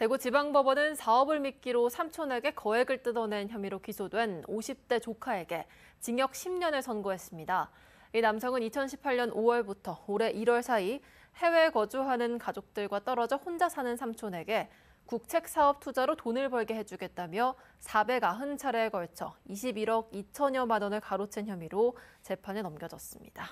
대구지방법원은 사업을 미끼로 삼촌에게 거액을 뜯어낸 혐의로 기소된 50대 조카에게 징역 10년을 선고했습니다. 이 남성은 2018년 5월부터 올해 1월 사이 해외 거주하는 가족들과 떨어져 혼자 사는 삼촌에게 국책 사업 투자로 돈을 벌게 해주겠다며 490차례에 걸쳐 21억 2천여만 원을 가로챈 혐의로 재판에 넘겨졌습니다.